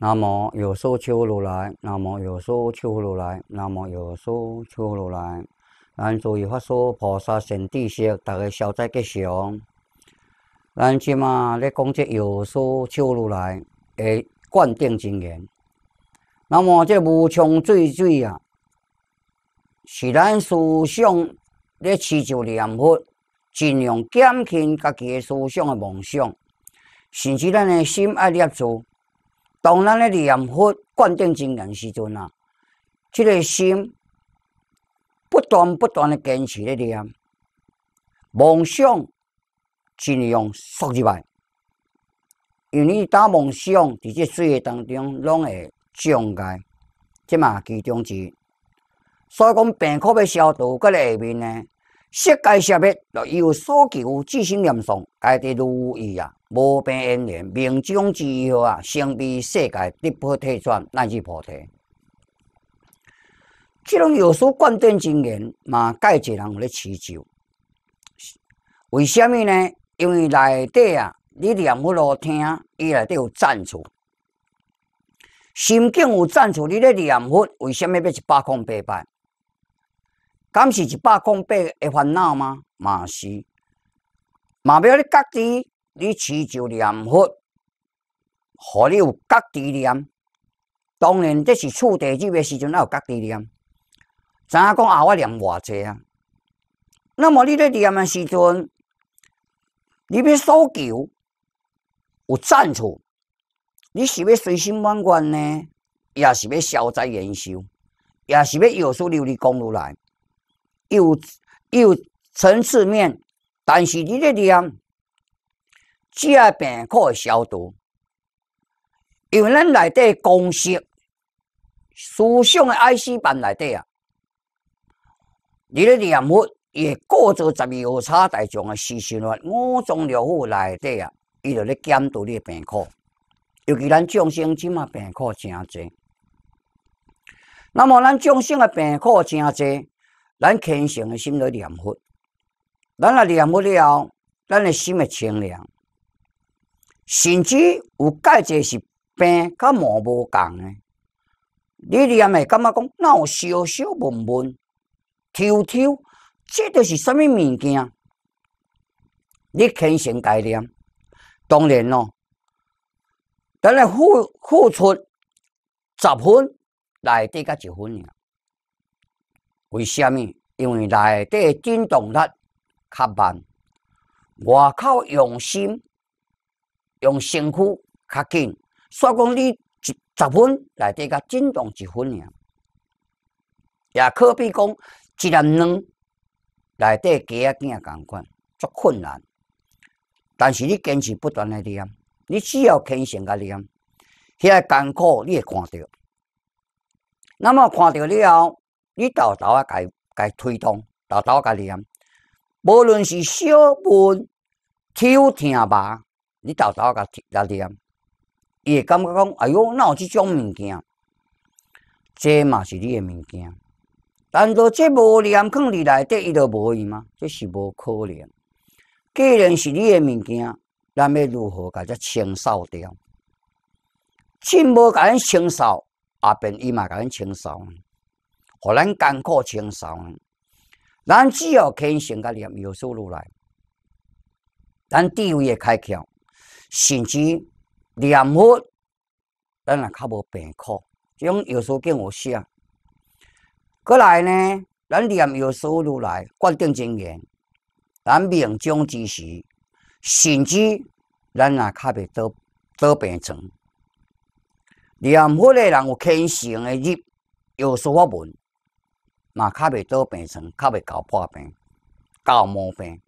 那么，药师如来，那么药师如来，那么药师如来，咱注意发师菩萨心智善，大家消灾吉祥。咱今仔咧讲即药师如来诶灌顶真言。那么，即无穷最最啊，是咱思想咧持著念佛，尽量减轻家己诶思想诶梦想，甚至咱诶心爱执著。当咱咧念佛、灌顶、精严时阵啊，即个心不断、不断的坚持咧念，梦想尽量缩入来，因为呾梦想伫这岁月当中，拢会障碍，即嘛其中之一。所以讲病苦要消除，佮下面呢。世界上面若有所求，即心念诵，该得如意啊！无病延年，命中之药啊，相比世界得不退转乃至菩提。即种有书灌顶经言，嘛，介侪人有咧持咒。为虾物呢？因为内底啊，你念佛若听，伊内底有赞助。心境有赞助，你咧念佛，为虾物要一百空八般？敢是一百空百个烦恼吗？嘛是。马晓你家己，你持着念佛，互你有家己念。当然，即是处地狱个时阵，也有家己念。知影讲后我念偌济啊？那么你咧念诶时阵，你欲所求有赞处，你是欲随心满愿呢，也是欲消灾延寿，也是欲有出留你光如来。有有层次面，但是你的量，只爱病苦消毒，因为咱内底公式思想的 IC 版内底啊，你的念佛，也过做十二号差大种的思心法五脏六腑内底啊，伊就咧监督你病苦，尤其咱众生即啊病苦真多，那么咱众生的病苦真多。咱虔诚的心来念佛，咱若念佛了后，咱的心会清凉，甚至有解者是病甲毛无共的。你念的，感觉讲有小小闷闷、抽抽，这都是啥物物件？你虔诚改念，当然咯，咱来付付出十分，内底甲一分呀。为虾米？因为内底振动力较慢，外口用心、用身躯较紧。所以讲，你一十分内底甲振动一分尔。也可比讲，一粒卵内底鸡仔囝共款，足困难。但是你坚持不断来练，你只要虔诚甲练，遐艰苦你会看到。那么看到了后，你豆豆啊，家家推动，豆豆家念，无论是小文、抽听吧，你豆豆家家念，伊会感觉讲：“哎哟，哪有即种物件？这嘛是你的物件。”但到这无念，坑伫来得，伊就无伊吗？这是无可能。既然是你诶物件，咱要如何甲遮清扫掉？尽无甲咱清扫，阿便伊嘛甲咱清扫。互咱艰苦承受，咱只要肯想甲念，有收如来，咱地位会开窍，甚至念佛，咱也较无病苦，种有收更有写，过来呢，咱念有收如来，决定真言，咱命中之时，甚至咱也较未倒倒病床。念佛诶人有虔诚诶入有所法门。嘛，较袂倒病床，较袂搞破病，搞毛病。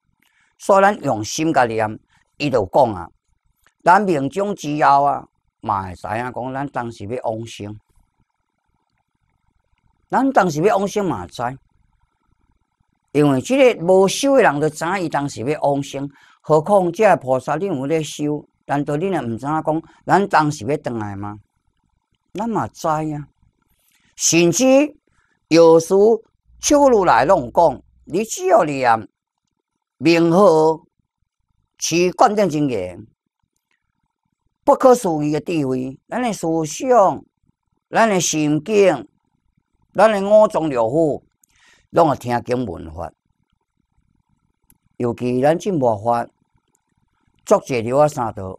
所以咱用心甲念，伊就讲啊，咱命中之后啊，嘛会知影讲，咱当时要往生。咱当时要往生嘛知，因为即个无修的人著知影伊当时要往生，何况个菩萨，你有咧修，难道你若毋知影讲，咱当时要倒来吗？咱嘛知啊，甚至。有师走路来有讲，你只要念名号，持灌顶真言，不可思议的地位，咱的思想，咱的心境，咱的五脏六腑，拢会听经闻法。尤其咱真无法，作者了我三道，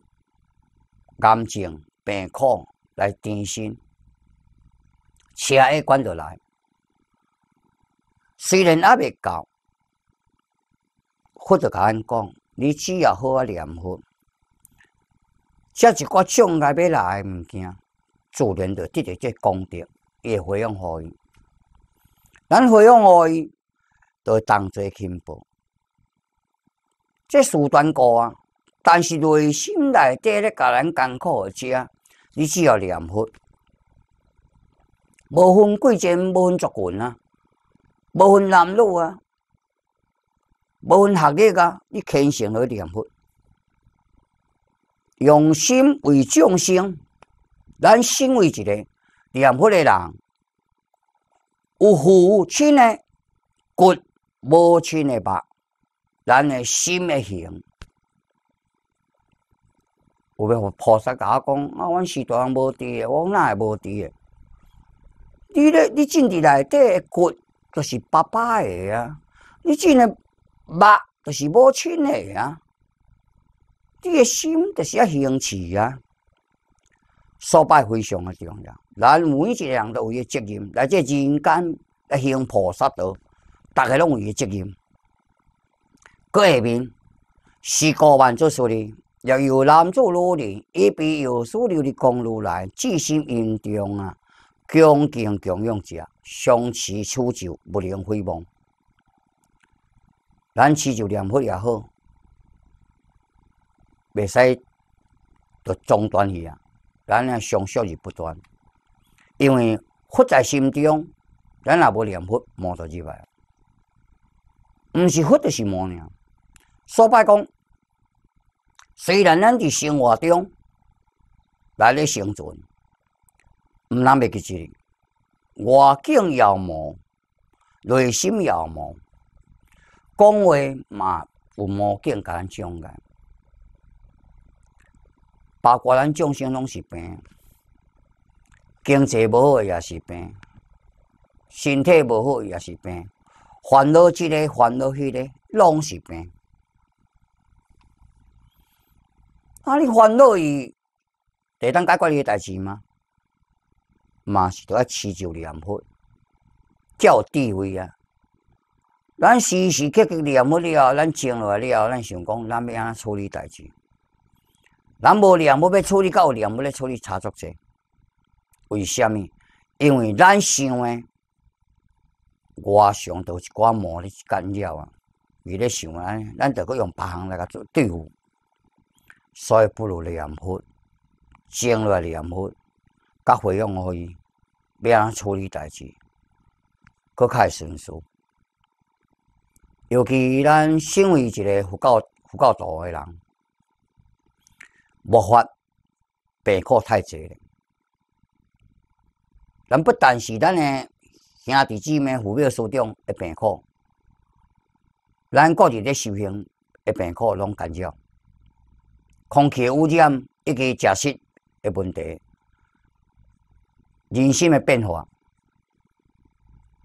癌症、病苦来定心，车会管得来。虽然还未到，或者甲咱讲，你只要好好念佛，遮一个从来要来嘅物件，自然就得到这功德，会回向互伊。咱回向互伊，就当做进步。这事端高啊，但是内心内底咧，甲咱艰苦的遮，你只要念佛，无分贵贱，无分族群啊。无分男女啊，无分学历啊，你虔诚去念佛，用心为众生。咱身为一个念佛的人，有父亲嘅骨，母亲的肉，咱的心嘅行。有俾菩萨讲，我讲是大人无伫诶，我讲哪会无伫诶？你咧，你进伫内底诶骨。就是爸爸的啊，你真个目就是母亲的啊，你的心就是一兴趣啊，孝败非常的重要。咱每一个人都有个责任，来这人间来行菩萨道，大家拢有个责任。个下面释迦万尼所说哩，若有男子、女子，亦必有受留的功德来，至心殷重啊，恭敬供养者。相持持久，不能灰忘；咱持著念佛也好，袂使著中断去啊！咱啊相续而不断，因为佛在心中，咱若无念佛，魔就入来。毋是佛，就是魔尔。所拜讲，虽然咱伫生活中来咧生存，毋通袂记起。外境妖魔，内心妖魔，讲话嘛不魔境，咱讲个？包括咱众生，拢是病。经济无好，也是病。身体无好，也是病。烦恼即个，烦恼迄个，拢是病。啊！你烦恼伊，会当解决你诶代志吗？嘛是得爱持久念佛，叫有地位啊！咱时时刻刻念佛了，咱种落来了，咱想讲，咱要安怎处理代志？咱无念要要处理，较有念要咧处理差足侪。为什么？因为咱想诶，外上都是寡魔咧干扰啊，伊咧想安咱咱着搁用别项来甲做对付，所以不如念佛，种落来念佛。甲回应可以，要安处理代志，较会成熟。尤其咱身为一个佛教佛教徒诶人，无法病苦太侪咧。咱不但是咱诶兄弟姊妹、父母、师长诶病苦，咱各自咧修行诶病苦，拢干扰。空气污染以及食食诶问题。人心诶变化，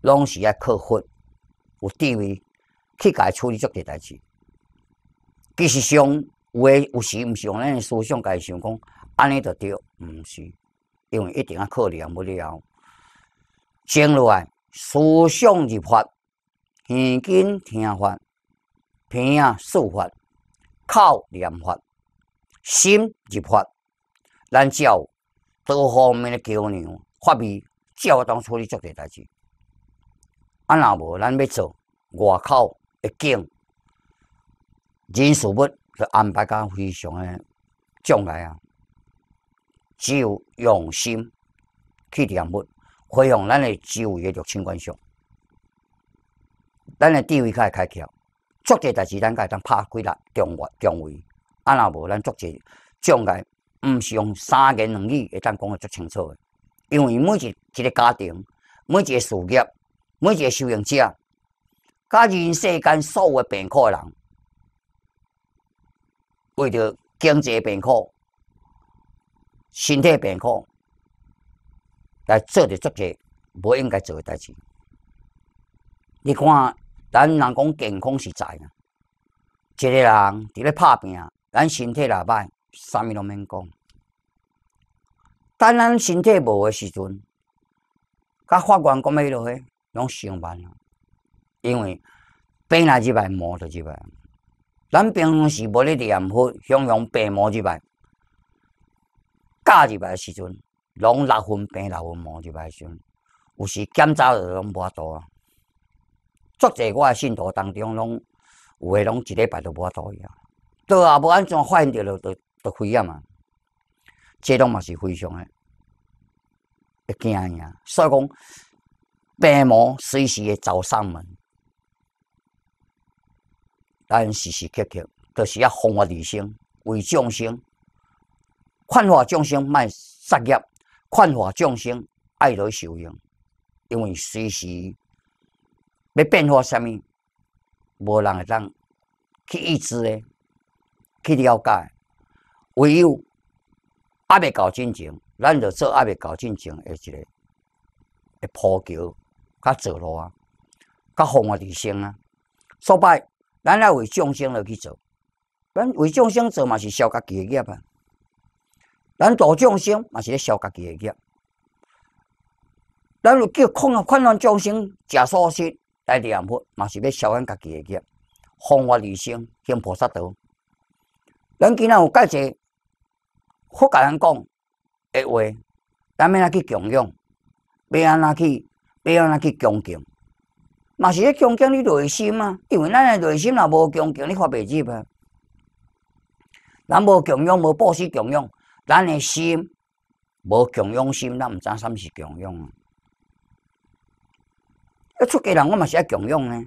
拢是要靠服有地位去家处理足个代志。其实上，有诶有时毋是用咱诶思想家想讲安尼著对，毋是因为一定啊靠念不了。剩落来，思想入法，耳根听法，鼻啊受法，口念法，心入法，咱有多方面诶桥梁。发明照当处理足侪代志，啊，若无咱要做外口的景人事物，去安排甲非常诶障碍啊！只有用心去念物，回向咱诶周围诶六亲关系，咱诶地位才会开窍。足侪代志咱才会当拍开来，中位中位。啊，若无咱足侪障碍，毋是用三言两语会当讲诶足清楚诶。因为每一一个家庭、每一个事业、每一个修行者，加上世间所有病苦诶人，为着经济病苦、身体病苦，来做着足些无应该做诶代志。你看，咱人讲健康是财啊，一个人伫咧拍拼，咱身体若歹，啥物拢免讲。当咱身体无诶时阵，甲法官讲起落去，拢上班啊。因为病来即摆，无脱即摆。咱平常时无咧念佛，常常病魔即摆。假一摆时阵，拢六分病，六分魔即摆时阵。有时检查着，拢无法度啊。足侪我诶信徒当中，拢有诶，拢一礼拜都无法度去啊。倒也无安怎发现着，就就就危险啊。这拢嘛是非常的，会惊嘅，所以讲病魔随时会找上门，但时时刻刻都是要防我众生，为众生，劝化众生卖杀业，劝化众生爱来修用，因为随时要变化，啥物无人会当去预知嘞，去了解，唯有。阿未搞正净，咱就做阿未搞正净诶一个诶铺桥，甲走路啊，甲风下地生啊。说拜咱也要为众生落去做。咱为众生做嘛是消家己诶业啊。咱度众生嘛是咧消家己诶业。咱若叫困啊，狂众生食素食、来念佛，嘛是要消咱家己诶业，风华地生，行菩萨道。咱今仔有介侪。福甲咱讲的话，咱要要去强养？要安那去，要安那去强劲，嘛是咧强劲你内心啊，因为咱诶内心若无强劲，你发袂入啊。咱无强勇，无暴死强勇，咱诶心无强勇心，咱毋知啥物是强勇啊。要出家人，我嘛是爱强勇呢，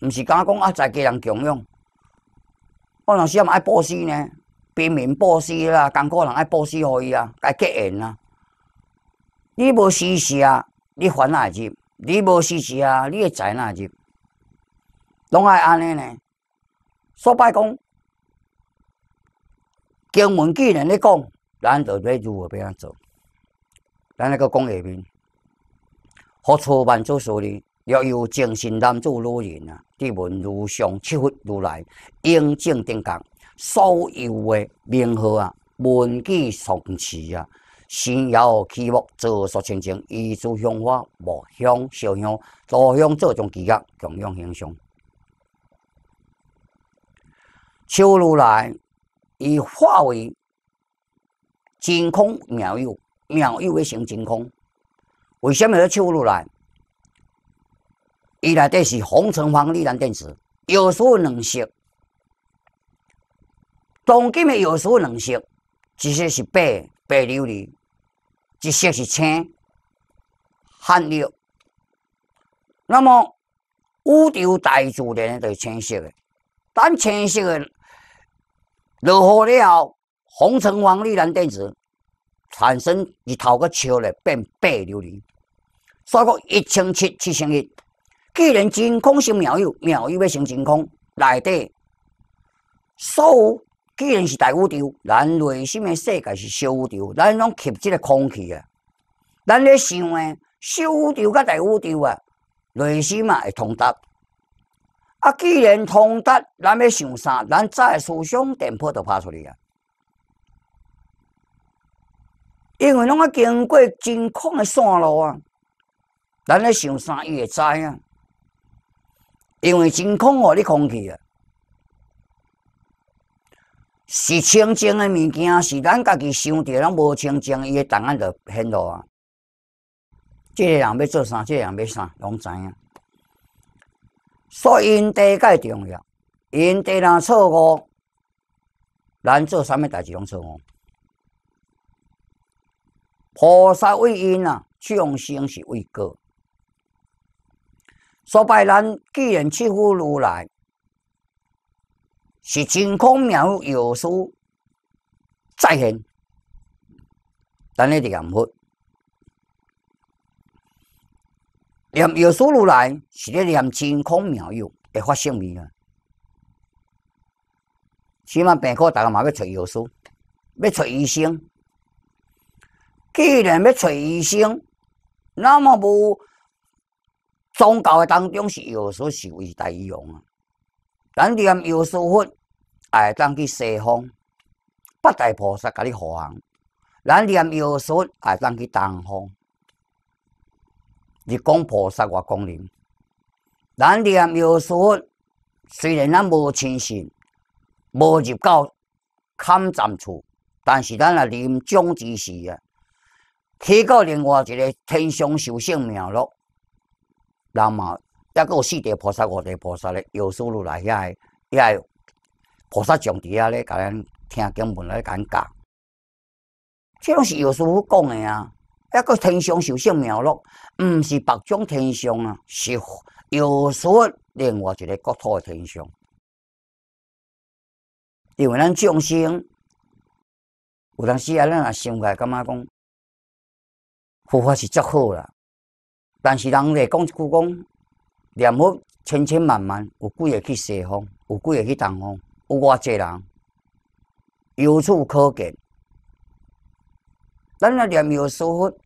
毋是讲讲啊，在家人强勇，我若是也嘛爱暴死呢。平民布施啦，艰苦人爱报喜予伊啊，该结缘啊。你无施啊，你还恼入；你无施啊，你会财哪入，拢爱安尼呢。说拜讲经文记呢，咧讲，咱著要如何变做？咱来个讲下面：，福处万咒所哩，要有精信男子女人啊，伫文如上七分如来应正定降。所有的名号啊，文具宋词啊，身腰起目，做坐清情，艺术香花，无香烧香，多香做种具格供养形象。秋如来以化为真空妙有，妙有嘅成真空。为虾物咧？秋如来？伊内底是红尘方立然电池，要素两色。当今嘅元素两色，一色是白白琉璃，一色是青汉绿。那么五条大柱咧就青色的，等青色的落雨了后，红橙黄绿蓝靛紫产生日头个热咧变白琉璃，所以讲一千七、七千一，既然真空是妙有，妙有变成真空，内底所。有。既然是大宇宙，咱内心的世界是小宇宙，咱拢吸即个空气啊。咱咧想诶，小宇宙甲大宇宙啊，内心嘛会通达。啊，既然通达，咱要想啥？咱再思想颠破就拍出去啊。因为拢啊经过真空诶线路啊，咱咧想啥，伊会知啊。因为真空哦，你空气啊。是清净的物件，是咱家己想着咱无清净，伊的档案就显露啊。这个人要做啥，这个人要啥，拢知影。所以因地介重要，因地若错误，咱做啥物代志拢错误。菩萨为因啊，众生是为果。说白，咱既然去护如来。是真空妙有书再现，但你得点唔念药如来，是咧念真空妙有会发生咪啊？起码病苦大家嘛要找药师，要找医生。既然要找医生，那么无宗教的当中是药师是为大用啊。咱念药师佛，爱当去西方八大菩萨，甲你护航；咱念药师佛，爱当去东方。日讲菩萨，外讲临。咱念药师佛，虽然咱无亲信，无入到堪站处，但是咱也临终之时啊，去到另外一个天上寿性命咯。那么。还阁有四地菩萨、五地菩萨咧，药师如来遐个、遐菩萨像伫遐咧，甲咱听经文咧，甲教。即拢是药师佛讲个啊，还阁天上受生苗落，毋是白种天上啊，是药师另外一个国土个天上。因为咱众生，有当时啊，咱也想开，感觉讲佛法是足好啦，但是人会讲一句讲。念佛千千万万，有几个去西方，有几个去东方，有偌济人，由此可见，咱若念佛所发，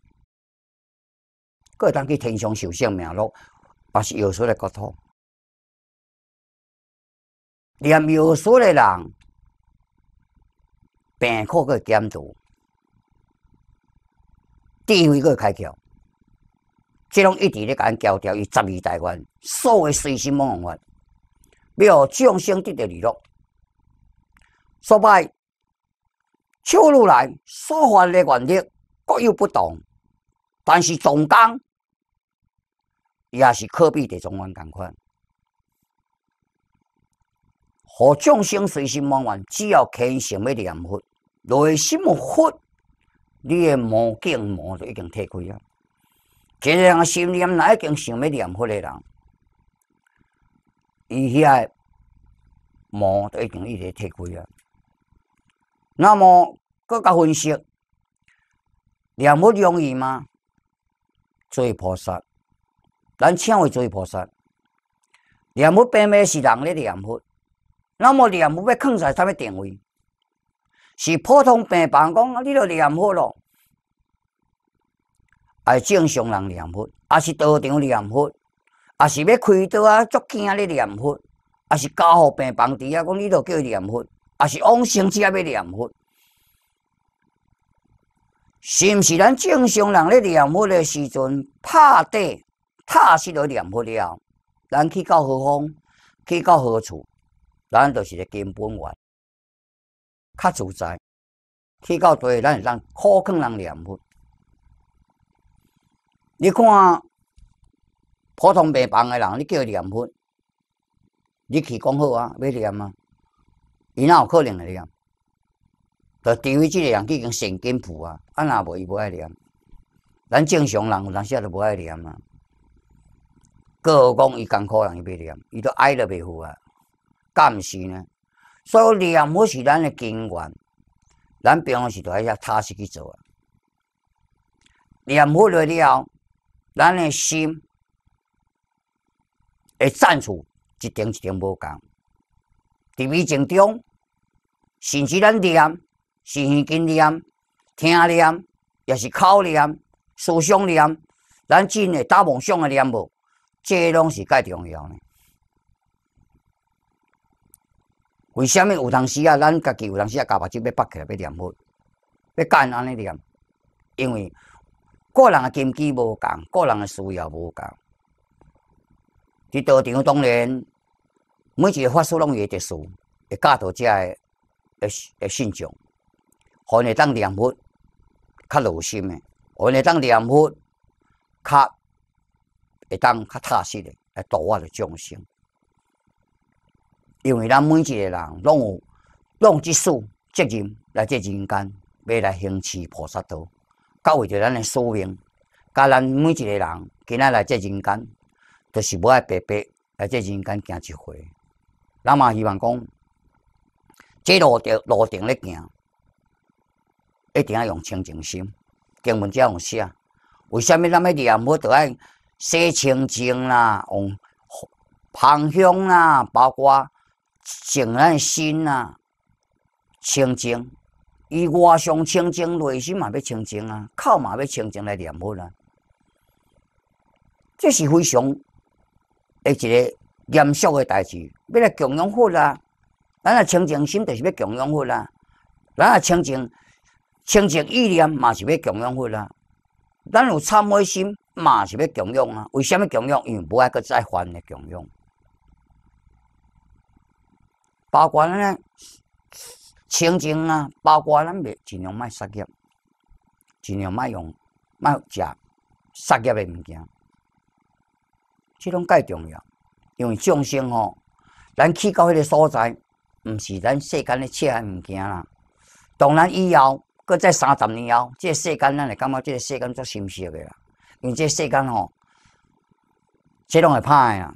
各当去天上受圣名禄，也是药师的国土，念佛术的人，病苦个减少，智慧个开窍。即拢一直咧甲俺教调，伊十二大愿，所有随心妄愿，要让众生得到利乐。说白，手如来所发的愿力各有不同，但是总讲，也是可比地宗圆同款，让众生随心妄愿，只要虔诚要念佛，内心佛，你个魔境魔就已经退开了。即个人信念，乃已经想要念佛的人，伊遐个膜都已经一直退开啊。那么，搁甲分析，念佛容易吗？做菩萨，咱请会做菩萨。念佛病脉是人咧念佛，那么念佛要藏在啥物定位？是普通病房讲你著念佛咯。啊，是正常人念佛，啊是道场念佛，啊是要开刀啊、作惊啊咧念佛，啊是家户病房伫遐讲你著叫念佛，啊是往生只要念佛，是毋是咱正常人咧念佛的时阵，拍底、踏实了念佛了，咱去到何方，去到何处，咱就是个根本源，较自在。去到地，咱会让好更人念佛。你看普通病房的人，你叫伊念佛，你去讲好啊，要念啊，伊哪有可能会念？就除非即个人已经神经病啊，啊若无伊无爱念。咱正常人有当时也着无爱念啊。过有讲伊艰苦人伊要念，伊都爱着袂赴啊。干是呢？所以念佛是咱的根源，咱平常时着爱遐踏实去做啊。念佛落了后，咱诶心诶战处，一点一点无共。伫微境中，甚至咱念、是耳经念、听念，也是口念、思想念，咱真诶大梦想诶念无，这拢是介重要呢。为虾米有当时啊？咱家己有当时啊，夹目睭要擘起来，要念佛，要干安尼念，因为。个人的根基无同，个人的需要无同。伫道场当然，每一个法师拢有一个会教导遮个，会会信众，会当念佛较落心的，诶，会当念佛较会当较踏实的来度我着众生。因为咱每一个人拢有，拢有一束责任来这人间，要来行持菩萨道。教为着咱诶寿命，甲咱每一个人，今仔来这人间，都是无爱白白，来这人间行一回。咱嘛希望讲，这路着路程咧行，一定要用清净心，根本只用写。为虾米咱伫念要着爱洗清净啦，用芳香啦，包括整咱心啦，清净。伊外上清净，内心嘛要清净啊，口嘛要清净来念佛啊，这是非常的一个严肃的代志。要来供养佛啦，咱啊清净心就是要供养佛啦，咱啊清净清净意念嘛是要供养佛啦，咱有忏悔心嘛是要供养啊。为什么供养？因为无爱搁再犯的供养。包括呢？亲情啊！包括咱袂尽量莫杀业，尽量莫用、莫食杀业诶物件，即种介重要。因为众生吼，咱去到迄个所在，毋是咱世间诶一切物件啦。当然以后，搁再三十年后，即个世间咱会感觉即个世间足新鲜诶啦。因为即个世间吼，即拢会歹啊，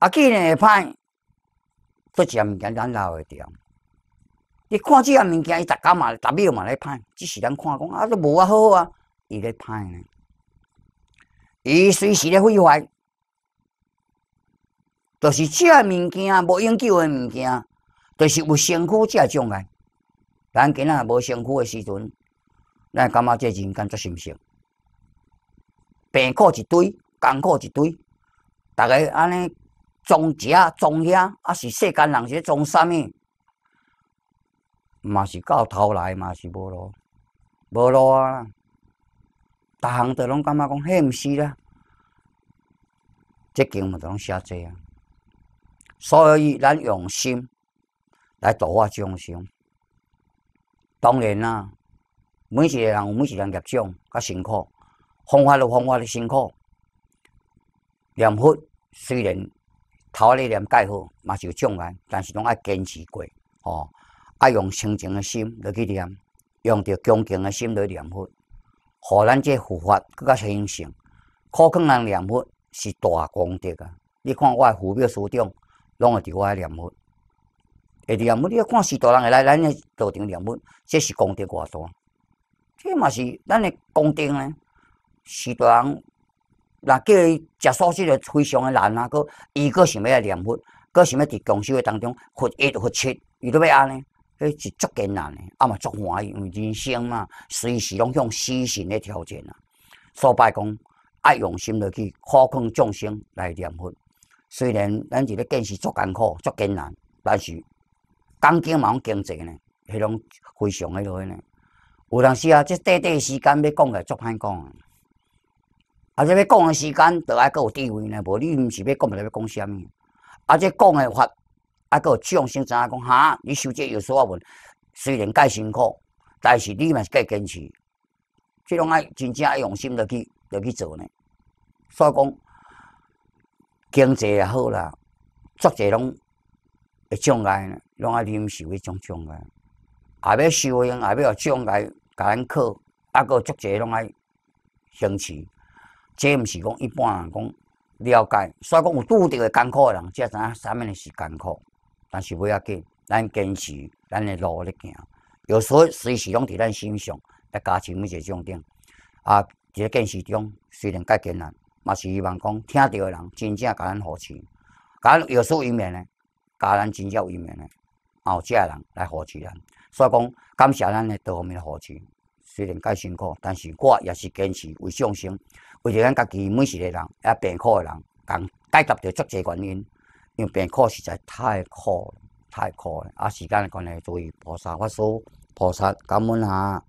啊，既然会歹，搁食物件咱留会着。伊看即个物件，伊逐工嘛，逐秒嘛咧歹。只是咱看讲，啊都无啊好啊，伊咧歹呢。伊随时咧毁坏，就是即个物件无永久诶物件，就是有辛苦即个障碍。咱囡仔无辛苦诶时阵，咱感觉即个人间是心是病苦一堆，艰苦一堆，逐个安尼装这、装遐，啊是世间人是咧装啥物？嘛是到头来嘛是无路，无路啊！逐项都拢感觉讲迄毋是啦，即经嘛都拢写济啊。所以咱用心来度化众生。当然啊，每一个人有每一个人业障，较辛苦，方法有方法的辛苦。念佛虽然头咧念佛好，嘛是有障碍，但是拢爱坚持过，吼。爱用清净的心落去念，用着恭敬的心来念佛，互咱即个法更较清净。可敬人念佛是大功德啊！你看我诶护表师长，拢会伫我念佛。诶，念佛你要看，是大人来咱诶道场念佛，即是功德偌大。即嘛是咱诶功德呢。是大人，若叫伊食素食，就非常诶难啊！搁伊搁想要来念佛，搁想要伫共修诶当中佛一佛七，伊都要安尼。迄是足艰难诶，啊嘛足欢喜，因为人生嘛随时拢向死神咧挑战啊！所以拜爱用心落去苦困众生来念佛。虽然咱是咧见是足艰苦、足艰难，但是讲境嘛，拢经济呢，迄拢非常迄落呢。有当时啊，即短短时间要讲个足歹讲，啊，即要讲诶时间着来搁有地位呢，无你毋是要讲，毋知要讲啥物。啊，即讲诶话。啊，搁有种先知影讲，哈！你收即个柚子，问，虽然介辛苦，但是你嘛是介坚持，即种爱真正爱用心落去落去做呢。所以讲，经济也好啦，足侪拢会障碍，拢爱忍受迄种障碍。后要收成，后要有障碍，甲咱靠，啊搁足侪拢爱坚持。即毋是讲一般人讲了解，所以讲有拄着诶艰苦诶人，才知影啥物物是艰苦。但是不要紧，咱坚持咱的路咧行。有时候，随时拢伫咱心上，来加持每一个重点。啊，伫咧坚持中，虽然介艰难，嘛是希望讲听到的人真正甲咱扶持，甲咱有死一面个，甲咱真正有面个，后生个人来扶持咱。所以讲，感谢咱的多方面扶持。虽然介辛苦，但是我也是坚持为上心，为着咱家己每时个人，也病苦的人，共解答着足济原因。样变苦实在太苦，太苦了。啊，时间关系，注意菩萨发心，菩萨感恩啊。